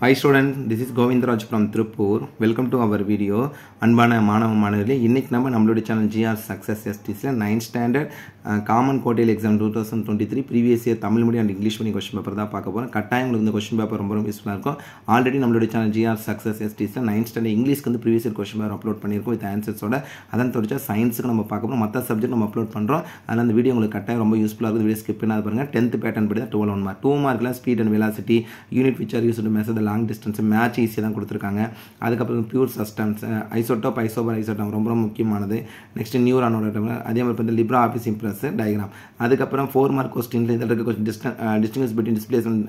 High student this is Govindaraj from Tiruppur welcome to our video அன்பான மாணவ மாணவர்களே இன்றைக்கி நம்ம நம்மளுடைய சேனல் ஜிஆர் சக்ஸஸ் எஸ்டிஸில் நைன்த் ஸ்டாண்டர்ட் காமன் கோட்டையில் exam two thousand twenty three previous year Tamil medium and English medium question paper தான் பார்க்க போகிறோம் கட்டாயம் உங்களுக்கு இந்த கொஸ்டின் பேப்பர் ரொம்ப ரொம்ப யூஸ்ஃபுல்லாக இருக்கும் ஆல்ரெடி நம்மளுடைய சேனல் ஜிஆர் சக்ஸஸ் எஸ்டிஸில் நைன்த் ஸ்டாண்டர்ட் இங்கிலீஷ்க்கு வந்து previous year question paper upload பண்ணியிருக்கோம் வித் ஆன்சர்ஸோட அதன் தொடர்ச்சா சயின்ஸுக்கு நம்ம பார்க்க போகிறோம் மற்ற சப்ஜெக்ட் நம்ம அப்லோட் பண்ணுறோம் அதனால் அந்த வீடியோ உங்களுக்கு கட்டாயம் ரொம்ப யூஸ்ஃபுல்லாக இருக்குது வீடியோ ஸ்கிப் பண்ணாத பாருங்கள் டென்த் பேட்டர்ன் படி தான் டுவெல் ஒன் மார்க் டூ மார்க்கில் ஸ்பீட் அண்ட் வெலாசிட்டி யூனிட் விச்சார் use message long distance match ஈஸியாக தான் கொடுத்துருக்காங்க அதுக்கப்புறம் பியூர் சஸ்டம்ஸ் ஐசோட்டோப் ஐசோபர் ஐசோட்டம் ரொம்ப ரொம்ப முக்கியமானது நெக்ஸ்ட் நியூரானோட அதே மாதிரி வந்து லிப்ரா ஆஃபீஸ் இம்ப்ரெஸ் டயக்ராம் அதுக்கப்புறம் ஃபோர் மார்க் கொஸ்டின்ல இதில் இருக்க கொஞ்சம் டிஸ்டன் distinguish between displacement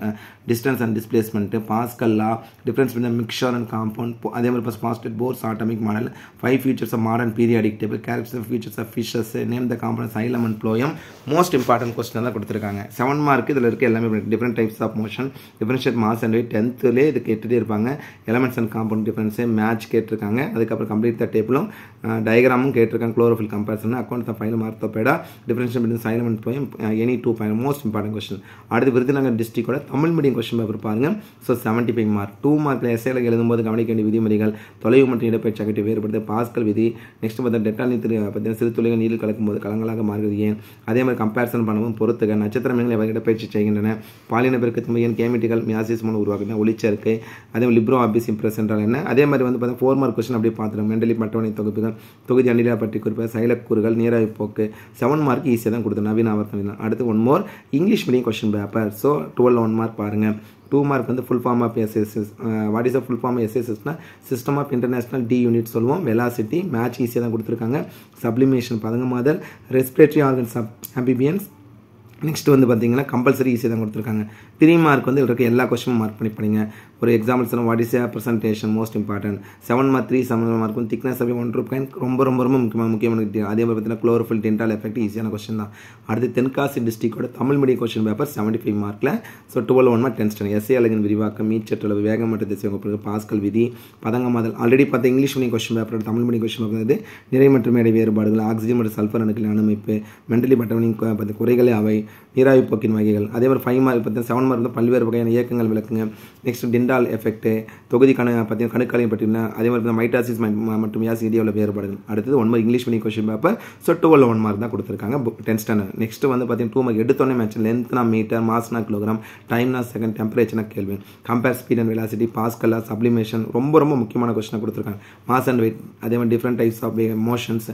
distance and displacement பாஸ்கல்லா difference between mixture and compound அதே மாதிரி இப்போ பாஸ்டட் Bohr's atomic model five features of modern periodic table of features of fishes name the compound xylem and phloem most important question தான் கொடுத்துருக்காங்க seven mark இதில் இருக்க எல்லாமே different types of motion differential mass and weight டென்த்துலேயே இது கேட்டுகிட்டே இருப்பாங்க elements and compound difference match கேட்டிருக்காங்க அதுக்கப்புறம் கம்ப்ளீட் த டேபிளும் டயக்ராமும் கேட்டிருக்காங்க குளோரோஃபில் கம்பேரிசன் அக்கௌண்ட் ஃபைல் ஃபைலும் ஆர்த்தோபேடா டிஃபரன்ஷியல் பிட்வீன் சைலமெண்ட் போயும் any two point most important question அடுத்து விருதுநகர் டிஸ்ட்ரிக்டோட தமிழ் மீடியம் கொஸ்டின் பேப்பர் பாருங்கள் so seventy five mark two மார்க்கில் எஸ்ஏல எழுதும்போது கவனிக்க வேண்டிய விதிமுறைகள் தொலைவு மற்றும் இடப்பெயர்ச்சி அகற்றி வேறுபடுத்த பாஸ்கல் விதி நெக்ஸ்ட் பார்த்தா டெட்டால் நீர் பார்த்தீங்கன்னா சிறு துளிகள் நீரில் கலக்கும்போது கலங்களாக மாறுகிறது ஏன் அதே மாதிரி கம்பேரிசன் பண்ணவும் பொறுத்துக நட்சத்திரங்கள் எவ்வளவு இடப்பெயர்ச்சி செய்கின்றன பாலின பெருக்கத்தின் கேமிட்டிகள் மியாசிஸ் மூலம் உருவாக்குகின்றன ஒளிச்சர் இருக்குது அதே லிப்ரோ ஆஃபீஸ் இம்ப்ரெஸ் என்றால் என்ன அதே மாதிரி வந்து பார்த்தா ஃபோர் மார்க் கொஸ்டின் அப்படியே பார்த்துரும் மெண்டலி மட்டவணை தொகுப்புகள் தொகுதி அணிலா பற்றி குறிப்பாக சைலக்கூறுகள் நீராவி போக்கு செவன் மார்க் ஈஸியாக தான் கொடுத்தோம் நவீன ஆவர்த்தம் அடுத்து one more English medium question paper so twelve one mark பாருங்கள் டூ மார்க் வந்து full form of SSS what is a full form எஸ்எஸ்எஸ்னா system of international d unit சொல்லுவோம் வெலாசிட்டி மேட்ச் ஈஸியாக தான் கொடுத்துருக்காங்க சப்ளிமேஷன் பதங்கமாதல் respiratory organs of amphibians next வந்து பார்த்தீங்கன்னா கம்பல்சரி ஈஸி தான் கொடுத்துருக்காங்க த்ரீ மார்க் வந்து இவருக்கு எல்லா கொஸ்டினும் மார்க் பண்ணி பண்ணிங்க ஒரு எக்ஸாம்பிள் சொன்னால் what is a presentation most important seven மா த்ரீ செவன் மார்க்கும் இருக்கும் திக்னஸ் அப்படி ஒன் ரூபாய் ரொம்ப ரொம்ப ரொம்ப முக்கியமான முக்கியமான அதே மாதிரி பார்த்தீங்கன்னா குளோரோஃபில் டென்டால் எஃபெக்ட் ஈஸியான கொஸ்டின் தான் அடுத்து தென்காசி டிஸ்ட்ரிக்டோட Tamil medium question paper seventy five மார்க்கில் so twelve one mark ten ஸ்டன் எஸ்ஏ அழகின் விரிவாக்கம் மீச்சற்றளவு வேகம் மற்ற திசை உங்களுக்கு பாஸ்கல் விதி பதங்கமாதல் ஆல்ரெடி பார்த்தா English medium question paper Tamil medium question paper நிறை மற்றும் மேடை வேறுபாடுகள் ஆக்சிஜன் மற்றும் சல்ஃபர் அணுக்களின் அமைப்பு மென்டலி பட்டவனின் குறைகளை அவை நீராவி போக்கின் வகைகள் அதே மாதிரி ஃபைவ் மார்க் பார்த்தீங்கன்னா செவன் மார்க் பல்வேறு வகையான இயக்கங்கள் விளக்குங்க நெக்ஸ்ட் டென் சிண்டால் எஃபெக்ட்டு தொகுதிக்கான பார்த்தீங்கன்னா கணுக்காலையும் பார்த்திங்கன்னா அதே மாதிரி மைட்டாசிஸ் மற்றும் யாசி இந்தியாவில் வேறுபாடுகள் அடுத்தது one mark English medium question paper so twelve one mark தான் கொடுத்துருக்காங்க டென்த் ஸ்டாண்டர்ட் நெக்ஸ்ட் வந்து பார்த்தீங்கன்னா டூ மார்க் எடுத்தோன்னே மேட்ச் லென்த்னா மீட்டர் மாஸ்னா கிலோகிராம் டைம்னா செகண்ட் டெம்பரேச்சர்னா கேள்வி கம்பேர் ஸ்பீட் அண்ட் வெலாசிட்டி பாஸ்கலா சப்ளிமேஷன் ரொம்ப ரொம்ப முக்கியமான கொஸ்டினாக கொடுத்துருக்காங்க மாஸ் அண்ட் வெயிட் அதே மாதிரி different types of motions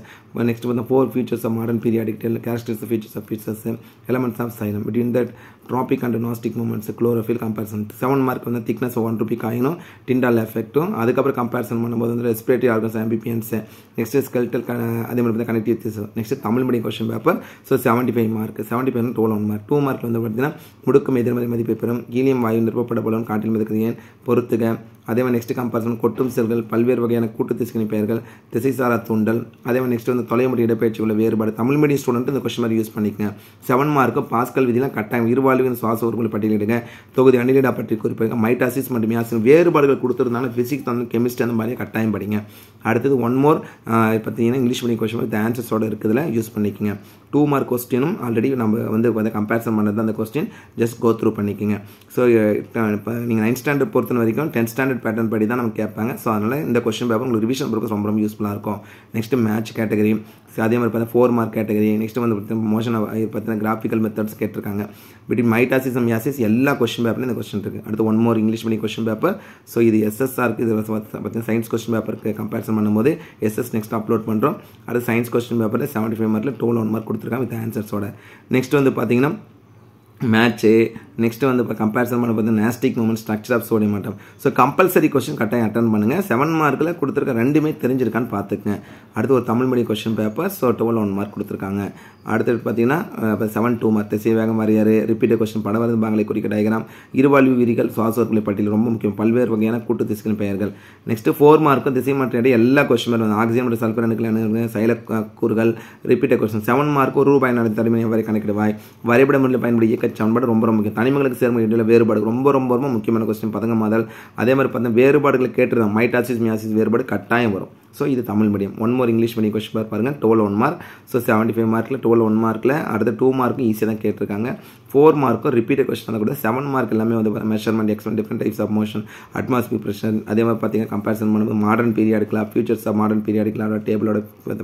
next வந்து four features of modern periodic table characters features of futures elements of xylem between that tropic and nastic movements chlorophyll comparison seven mark வந்து thickness one rupee காயினும் Tyndall எஃபெக்ட்டும் அதுக்கப்புறம் comparison பண்ணும்போது வந்து respiratory organs amphibians next skeletal அதே மாதிரி பார்த்தா connectivities next Tamil medium question paper so seventy five mark seventy five total one mark two mark வந்து பார்த்தீங்கன்னா முடுக்கம் எதிர்மறை மதிப்பை பெறும் ஈலியம் வாயு நிறுவப்பட போலும் காட்டில் மதிக்கிறது ஏன் பொறுத்துக அதே மாதிரி நெக்ஸ்ட் கம்பேரிசன் கொட்டும் செல்கள் பல்வேறு வகையான கூட்டு திசுக்கிணி பெயர்கள் திசைசாரா தூண்டல் அதே மாதிரி நெக்ஸ்ட் வந்து தொலைமுறை இடப்பயிற்சி உள்ள வேறுபாடு தமிழ் மீடியம் ஸ்டூடெண்ட் இந்த கொஸ்டின் மாதிரி யூஸ் பண்ணிக்கங்க செவன் மார்க்கு பாஸ்கல் விதிலாம் கட்டாயம் இருவாழ்வின் சுவாச உறுப்புகள் பட்டியலிடுங்க தொகுதி அணிலிடா பற்றி குறிப்பாக மைட்டாசிஸ் அட்ஜஸ்ட்மெண்ட் மேக்ஸிமம் வேறுபாடுகள் கொடுத்துருந்தாலும் ஃபிசிக்ஸ் வந்து கெமிஸ்ட்ரி அந்த மாதிரி கட்டாயம் படிங்க அடுத்தது ஒன் மோர் பார்த்தீங்கன்னா இங்கிலீஷ் மீடியம் கொஸ்டின் இந்த ஆன்சர்ஸோட இருக்கிறதுல யூஸ் பண்ணிக்கோங்க டூ மார்க் கொஸ்டினும் ஆல்ரெடி நம்ம வந்து வந்து கம்பேரிசன் பண்ணுறது அந்த கொஸ்டின் ஜஸ்ட் கோ த்ரூ பண்ணிக்கோங்க ஸோ இப்போ நீங்கள் நைன்த் ஸ்டாண்டர்ட் பொறுத்த வரைக்கும் டென்த் ஸ்டாண்டர்ட் பேட்டர்ன் படி தான் நம்ம கேட்பாங்க ஸோ அதனால் இந்த கொஸ்டின் பேப்பர் உங்களுக்கு ரிவிஷன் பர்பஸ் ரொம்ப ரொம்ப யூஸ்ஃபுல்லாக இருக்கும் நெக்ஸ்ட் மேட்ச் கேட்டகரி அதே மாதிரி பார்த்தீங்கன்னா ஃபோர் மார்க் கேட்டகரி நெக்ஸ்ட் வந்து மோஷன் பார்த்தீங்கன்னா கிராஃபிக்கல் மெத்தட்ஸ் கேட்டிருக்காங்க பிட்வீன் மைட்டாசிஸ் அண்ட் யாசிஸ் எல்லா கொஸ்டின் பேப்பரும் இந்த கொஸ்டின் இருக்குது அடுத்து one more English medium question paper so இது எஸ்எஸ்ஆருக்கு இது பார்த்தீங்கன்னா சயின்ஸ் கொஸ்டின் பேப்பருக்கு கம்பேரிசன் பண்ணும்போது எஸ்எஸ் நெக்ஸ்ட் அப்லோட் பண்ணுறோம் அது சயின்ஸ் கொஸ்டின் பேப்பரில் செவன்ட்டி ஃபைவ் மார்க்கில் டூ ஒன் மார்க் கொடுத்துருக்காங்க வித் ஆன்சர்ஸோட நெக்ஸ்ட் வந்து பார்த்தீங்கன்னா மேட்ச்சு நெக்ஸ்ட்டு வந்து இப்போ கம்பேரிசன் பண்ண பார்த்து nastic moment structure of sodium atom so compulsory question கட்டாயம் அட்டன் பண்ணுங்கள் செவன் மார்க்கில் கொடுத்துருக்க ரெண்டுமே தெரிஞ்சிருக்கான்னு பார்த்துக்குங்க அடுத்து ஒரு Tamil medium question paper so twelve one mark கொடுத்துருக்காங்க அடுத்து பார்த்தீங்கன்னா இப்போ செவன் டூ மார்க் திசை வேகம் அறியாறு ரிப்பீட்டட் கொஸ்டின் பட வருது பாங்களை குறிக்க டயக்ராம் இருவாழ்வு விரிகள் சுவாசோர்களை பட்டியல் ரொம்ப முக்கியம் பல்வேறு வகையான கூட்டு திசைகளின் பெயர்கள் நெக்ஸ்ட்டு ஃபோர் மார்க்கும் திசை மாற்ற இடையே எல்லா கொஸ்டின் வரும் ஆக்சிஜன் மற்றும் சல்பர் அணுக்கள் சைல கூறுகள் ரிப்பீட்டட் கொஸ்டின் செவன் மார்க்கு ஒரு ரூபாய் நடத்தி தடுமையை வரை கணக்கிடுவாய் முறையில் பயன்படுத்தி இயக்க சம்பாடு ரொம்ப ரொம்ப முக்கியம் தனிமங்களுக்கு சேர்ம இடையில வேறுபாடு ரொம்ப ரொம்ப ரொம்ப முக்கியமான கொஸ்டின் பதங்க மாதல் அதே மாதிரி பார்த்தீங்கன்னா வேறுபாடுகளை கேட்டுருந்தாங்க மைட்டாசிஸ் மியாசிஸ் வேறுபாடு கட்டாயம் வரும் ஸோ இது Tamil medium one more English medium question paper பாருங்கள் twelve one mark so seventy five மார்க்கில் டுவெல் ஒன் மார்க்கில் அடுத்த டூ மார்க்கும் ஈஸியாக தான் கேட்டிருக்காங்க ஃபோர் மார்க்கும் ரிப்பீட்டட் கொஸ்டின் கூட செவன் மார்க் எல்லாமே வந்து measurement expansion different types of motion atmosphere pressure அதே மாதிரி பார்த்தீங்கன்னா கம்பேரிசன் பண்ணும்போது மாடர்ன் பீரியாடுக்கலாம் ஃபியூச்சர்ஸ் ஆஃப் மாடர்ன் பீரியாடுக்கலாம் டேபிளோட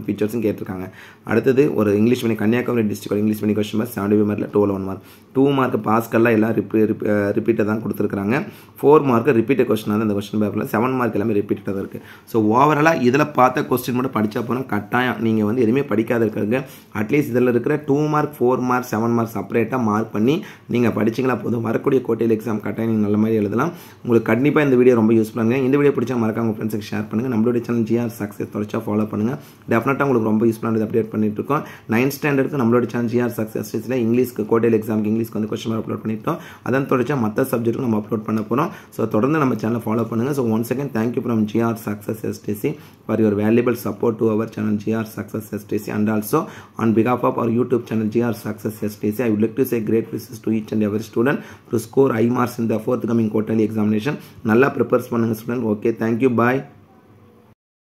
ஃபீச்சர்ஸும் கேட்டிருக்காங்க அடுத்தது ஒரு English medium Kanniyakumari district English medium question பேர் செவன்டி ஃபைவ் மார்க்கில் twelve one mark two mark பாஸ்கெல்லாம் எல்லாம் ரிப்பீ ரிப்பீட்டை தான் கொடுத்துருக்காங்க ஃபோர் மார்க்கு ரிப்பீட்டட் கொஸ்டின் தான் இந்த கொஸ்டின் பேப்பரில் செவன் மார்க் எல்லாமே தான் இருக்குது ஸோ ஓவராலாக இதில் இதில் பார்த்த கொஸ்டின் மட்டும் படித்தா போனால் கட்டாயம் நீங்கள் வந்து எதுவுமே படிக்காத இருக்கிறதுங்க அட்லீஸ்ட் இதில் இருக்கிற two mark four mark seven mark செப்பரேட்டாக மார்க் பண்ணி நீங்கள் படிச்சிங்களா போதும் வரக்கூடிய கோட்டையில் எக்ஸாம் கட்டாயம் நீங்கள் நல்ல மாதிரி எழுதலாம் உங்களுக்கு கண்டிப்பாக இந்த வீடியோ ரொம்ப பண்ணுங்கள் இந்த வீடியோ பிடிச்சா மறக்காம உங்கள் ஃப்ரெண்ட்ஸுக்கு ஷேர் பண்ணுங்கள் நம்மளுடைய சேனல் ஜிஆர் சக்ஸஸ் தொடர்ச்சியாக ஃபாலோ பண்ணுங்கள் டெஃபினட்டாக உங்களுக்கு ரொம்ப யூஸ்ஃபுல்லானது அப்டேட் பண்ணிட்டு இருக்கோம் நைன்த் ஸ்டாண்டர்டுக்கு நம்மளோட சேனல் ஜிஆர் சக்ஸஸில் இங்கிலீஷ்க்கு கோட்டையில் எக்ஸாம் இங்கிலீஷ்க்கு வந்து கொஸ்டின் அப்லோட் பண்ணிட்டோம் அதன் தொடர்ச்சியாக மற்ற சப்ஜெக்ட்டுக்கு நம்ம அப்லோட் பண்ண போகிறோம் ஸோ தொடர்ந்து நம்ம சேனலை ஃபாலோ பண்ணுங்கள் so one second thank you from GR success STC for your valuable support to our channel GR Success STC and also on behalf of our YouTube channel GR Success STC, I would like to say great wishes to each and every student to score high marks in the forthcoming quarterly examination. Nalla prepares பண்ணுங்க student. Okay, thank you. Bye.